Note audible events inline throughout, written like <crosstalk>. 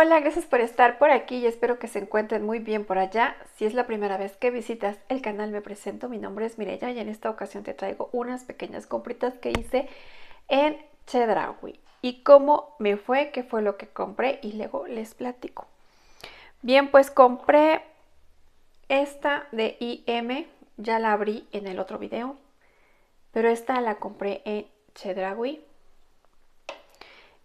hola, gracias por estar por aquí y espero que se encuentren muy bien por allá. Si es la primera vez que visitas el canal, me presento. Mi nombre es Mireya y en esta ocasión te traigo unas pequeñas compritas que hice en chedrawi y cómo me fue, qué fue lo que compré y luego les platico. Bien, pues compré esta de IM, ya la abrí en el otro video, pero esta la compré en Chedraui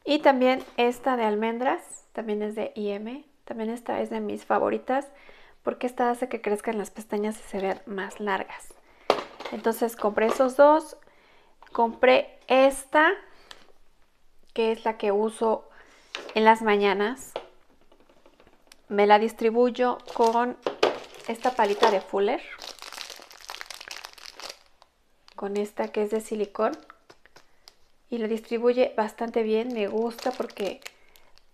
y también esta de almendras, también es de IM, también esta es de mis favoritas porque esta hace que crezcan las pestañas y se vean más largas. Entonces compré esos dos, compré esta que es la que uso en las mañanas. Me la distribuyo con esta palita de Fuller. Con esta que es de silicón y lo distribuye bastante bien. Me gusta porque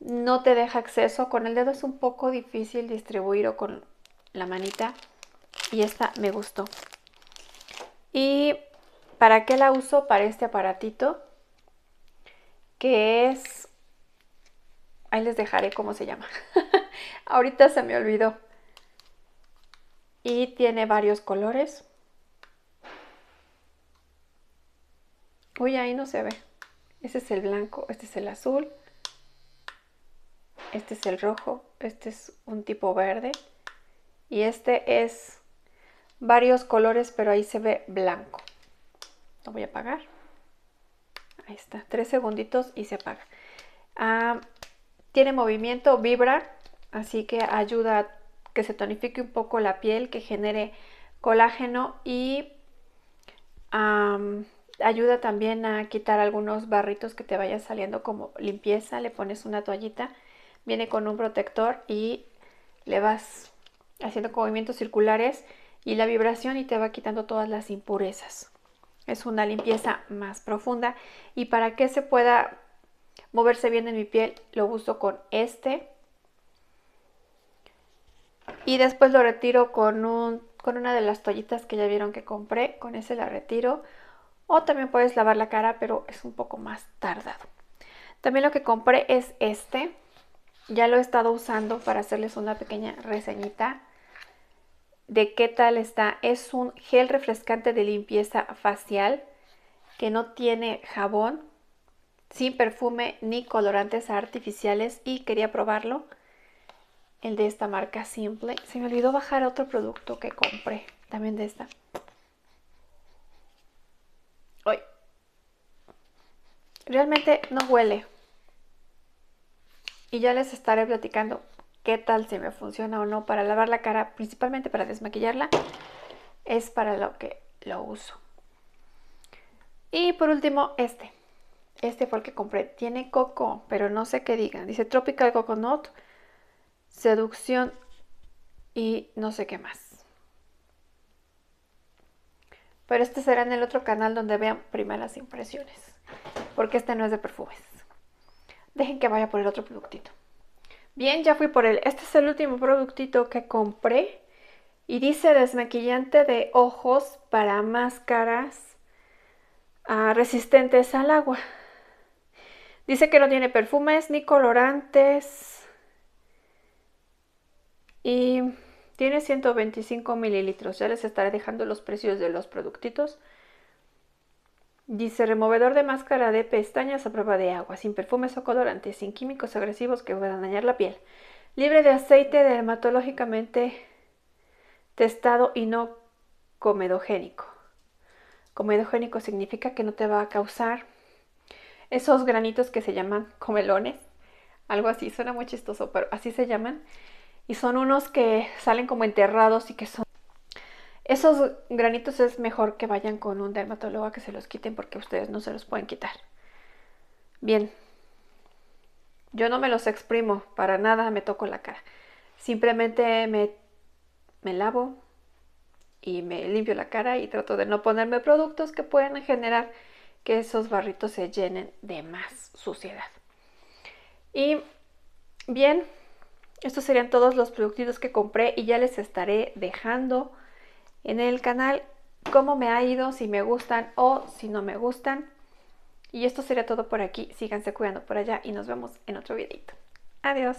no te deja acceso. Con el dedo es un poco difícil distribuir o con la manita. Y esta me gustó. ¿Y para qué la uso? Para este aparatito que es... Ahí les dejaré cómo se llama. <laughs> Ahorita se me olvidó. Y tiene varios colores. Uy, ahí no se ve. Este es el blanco, este es el azul, este es el rojo, este es un tipo verde y este es varios colores pero ahí se ve blanco. Lo voy a apagar. Ahí está, tres segunditos y se apaga. Ah, tiene movimiento, vibra, así que ayuda a que se tonifique un poco la piel, que genere colágeno y Ayuda también a quitar algunos barritos que te vayan saliendo como limpieza. Le pones una toallita, viene con un protector y le vas haciendo movimientos circulares y la vibración y te va quitando todas las impurezas. Es una limpieza más profunda y para que se pueda moverse bien en mi piel lo uso con este y después lo retiro con, con una de las toallitas que ya vieron que compré, con ese la retiro o también puedes lavar la cara, pero es un poco más tardado. También lo que compré es este. Ya lo he estado usando para hacerles una pequeña reseñita de qué tal está. Es un gel refrescante de limpieza facial que no tiene jabón, sin perfume ni colorantes artificiales y quería probarlo. El de esta marca Simple. Se me olvidó bajar otro producto que compré, también de esta. Realmente no huele. Y ya les estaré platicando qué tal si me funciona o no para lavar la cara, principalmente para desmaquillarla. Es para lo que lo uso. Y por último, este. Este fue el que compré. Tiene coco, pero no sé qué digan. Dice Tropical Coconut, Seducción y no sé qué más. Pero este será en el otro canal donde vean primeras impresiones porque este no es de perfumes. Dejen que vaya por el otro productito. Bien, ya fui por él. Este es el último productito que compré. Y dice desmaquillante de ojos para máscaras ah, resistentes al agua. Dice que no tiene perfumes ni colorantes. Y tiene 125 mililitros. Ya les estaré dejando los precios de los productitos. Dice removedor de máscara de pestañas a prueba de agua, sin perfumes o colorantes, sin químicos agresivos que puedan dañar la piel, libre de aceite dermatológicamente testado y no comedogénico. Comedogénico significa que no te va a causar esos granitos que se llaman comelones, algo así, suena muy chistoso, pero así se llaman. Y son unos que salen como enterrados y que son esos granitos es mejor que vayan con un dermatólogo a que se los quiten porque ustedes no se los pueden quitar. Bien, yo no me los exprimo, para nada me toco la cara. Simplemente me, me lavo y me limpio la cara y trato de no ponerme productos que pueden generar que esos barritos se llenen de más suciedad. Y bien, estos serían todos los productos que compré y ya les estaré dejando en el canal cómo me ha ido, si me gustan o si no me gustan. Y esto sería todo por aquí. Síganse cuidando por allá y nos vemos en otro videito. Adiós.